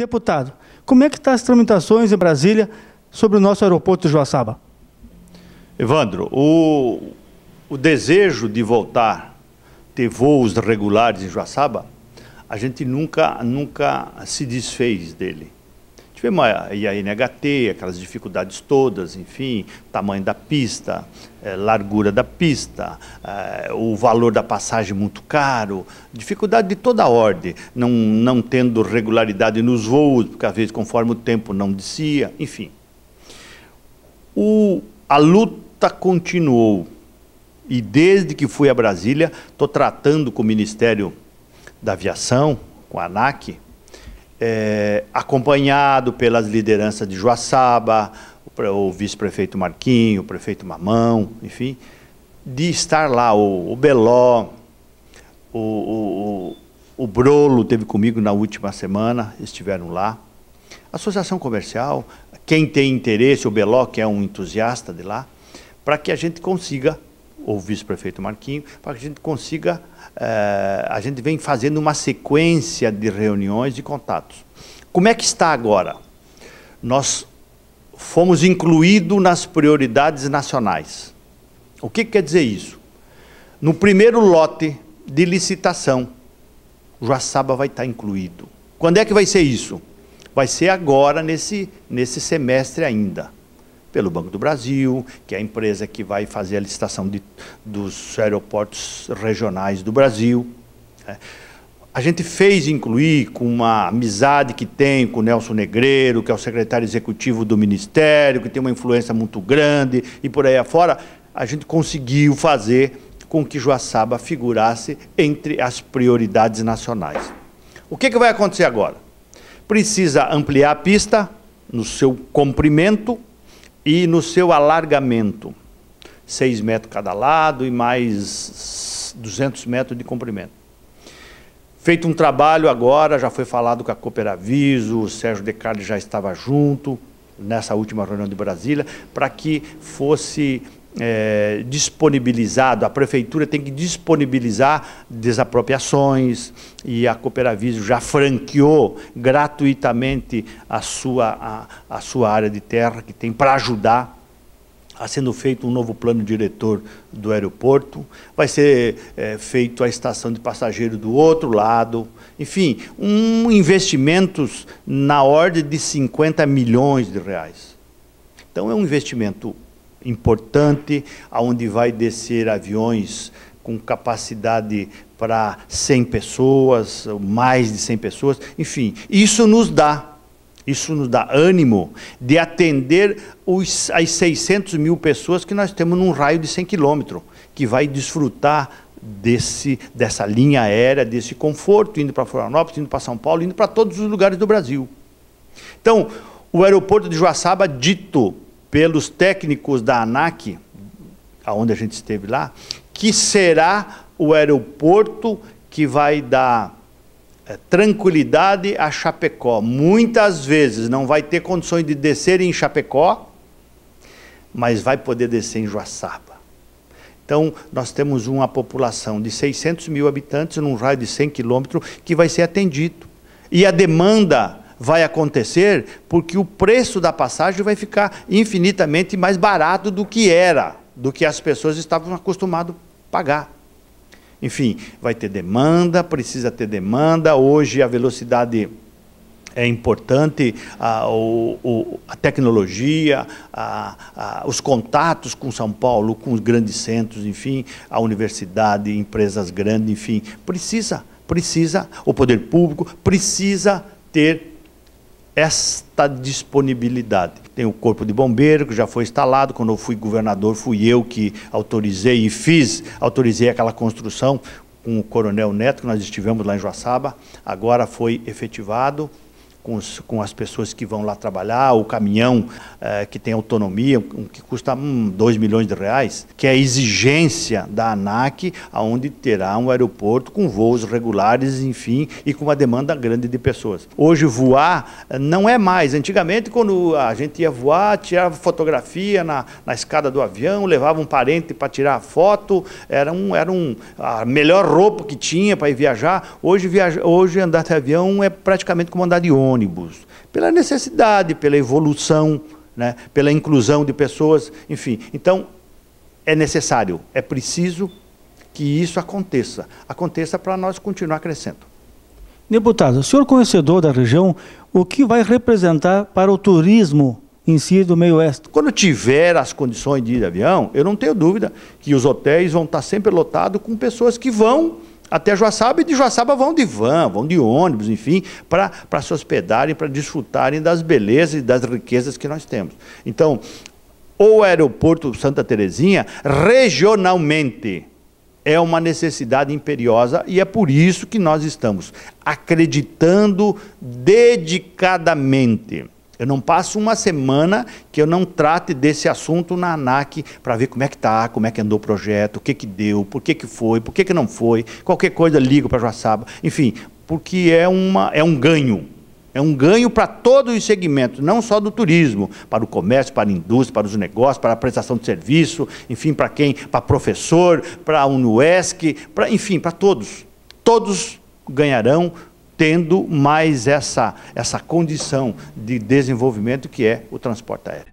Deputado, como é que estão tá as tramitações em Brasília sobre o nosso aeroporto de Joaçaba? Evandro, o, o desejo de voltar ter voos regulares em Joaçaba, a gente nunca, nunca se desfez dele. Tivemos a IANHT, aquelas dificuldades todas, enfim, tamanho da pista, é, largura da pista, é, o valor da passagem muito caro, dificuldade de toda ordem, não, não tendo regularidade nos voos, porque às vezes conforme o tempo não descia, enfim. O, a luta continuou e desde que fui a Brasília estou tratando com o Ministério da Aviação, com a ANAC, é, acompanhado pelas lideranças de Joaçaba, o vice-prefeito Marquinho, o prefeito Mamão, enfim, de estar lá, o, o Beló, o, o, o Brolo teve comigo na última semana, estiveram lá. Associação Comercial, quem tem interesse, o Beló, que é um entusiasta de lá, para que a gente consiga ou o vice-prefeito Marquinho, para que a gente consiga, eh, a gente vem fazendo uma sequência de reuniões e contatos. Como é que está agora? Nós fomos incluídos nas prioridades nacionais. O que, que quer dizer isso? No primeiro lote de licitação, Joaçaba vai estar incluído. Quando é que vai ser isso? Vai ser agora, nesse, nesse semestre ainda pelo Banco do Brasil, que é a empresa que vai fazer a licitação de, dos aeroportos regionais do Brasil. Né? A gente fez incluir com uma amizade que tem com o Nelson Negreiro, que é o secretário executivo do Ministério, que tem uma influência muito grande e por aí afora, a gente conseguiu fazer com que Joaçaba figurasse entre as prioridades nacionais. O que, que vai acontecer agora? Precisa ampliar a pista no seu comprimento, e no seu alargamento, 6 metros cada lado e mais 200 metros de comprimento. Feito um trabalho agora, já foi falado com a Cooperaviso, o Sérgio Decarli já estava junto nessa última reunião de Brasília, para que fosse é, disponibilizado, a prefeitura tem que disponibilizar desapropriações e a Cooperaviso já franqueou gratuitamente a sua, a, a sua área de terra que tem para ajudar. a tá sendo feito um novo plano diretor do aeroporto, vai ser é, feito a estação de passageiro do outro lado, enfim, um investimentos na ordem de 50 milhões de reais. Então é um investimento importante, aonde vai descer aviões com capacidade para 100 pessoas, mais de 100 pessoas, enfim, isso nos dá isso nos dá ânimo de atender os, as 600 mil pessoas que nós temos num raio de 100 quilômetros, que vai desfrutar desse, dessa linha aérea, desse conforto, indo para Florianópolis, indo para São Paulo, indo para todos os lugares do Brasil. Então, o aeroporto de Joaçaba, dito pelos técnicos da ANAC, aonde a gente esteve lá, que será o aeroporto que vai dar é, tranquilidade a Chapecó. Muitas vezes não vai ter condições de descer em Chapecó, mas vai poder descer em Joaçaba. Então, nós temos uma população de 600 mil habitantes num raio de 100 quilômetros que vai ser atendido. E a demanda vai acontecer porque o preço da passagem vai ficar infinitamente mais barato do que era, do que as pessoas estavam acostumadas a pagar. Enfim, vai ter demanda, precisa ter demanda. Hoje a velocidade é importante a, o, a tecnologia, a, a, os contatos com São Paulo, com os grandes centros, enfim, a universidade, empresas grandes, enfim, precisa, precisa, o poder público precisa ter esta disponibilidade. Tem o Corpo de Bombeiro, que já foi instalado. Quando eu fui governador, fui eu que autorizei e fiz, autorizei aquela construção com o Coronel Neto, que nós estivemos lá em Joaçaba. Agora foi efetivado com, os, com, as pessoas que vão lá trabalhar, o caminhão eh, que tem autonomia, que custa 2 hum, milhões de reais, que é a exigência da ANAC, onde terá um aeroporto com voos regulares, enfim, e com uma demanda grande de pessoas. Hoje voar eh, não é mais. Antigamente, quando a gente ia voar, tirava fotografia na, na escada do avião, levava um parente para tirar a foto, era, um, era um, a melhor roupa que tinha para ir viajar. Hoje, viaja, hoje andar de avião é praticamente como andar de ônibus ônibus, pela necessidade, pela evolução, né, pela inclusão de pessoas, enfim. Então, é necessário, é preciso que isso aconteça. Aconteça para nós continuar crescendo. Deputado, o senhor conhecedor da região, o que vai representar para o turismo em si do meio oeste? Quando tiver as condições de ir de avião, eu não tenho dúvida que os hotéis vão estar sempre lotados com pessoas que vão até Joaçaba e de Joaçaba vão de van, vão de ônibus, enfim, para se hospedarem, para desfrutarem das belezas e das riquezas que nós temos. Então, o aeroporto Santa Terezinha, regionalmente, é uma necessidade imperiosa e é por isso que nós estamos acreditando dedicadamente eu não passo uma semana que eu não trate desse assunto na ANAC para ver como é que está, como é que andou o projeto, o que, que deu, por que, que foi, por que, que não foi, qualquer coisa ligo para Joaçaba. Enfim, porque é, uma, é um ganho. É um ganho para todos os segmentos, não só do turismo, para o comércio, para a indústria, para os negócios, para a prestação de serviço, enfim, para quem? Para professor, para a UNUESC, para, enfim, para todos. Todos ganharão tendo mais essa, essa condição de desenvolvimento que é o transporte aéreo.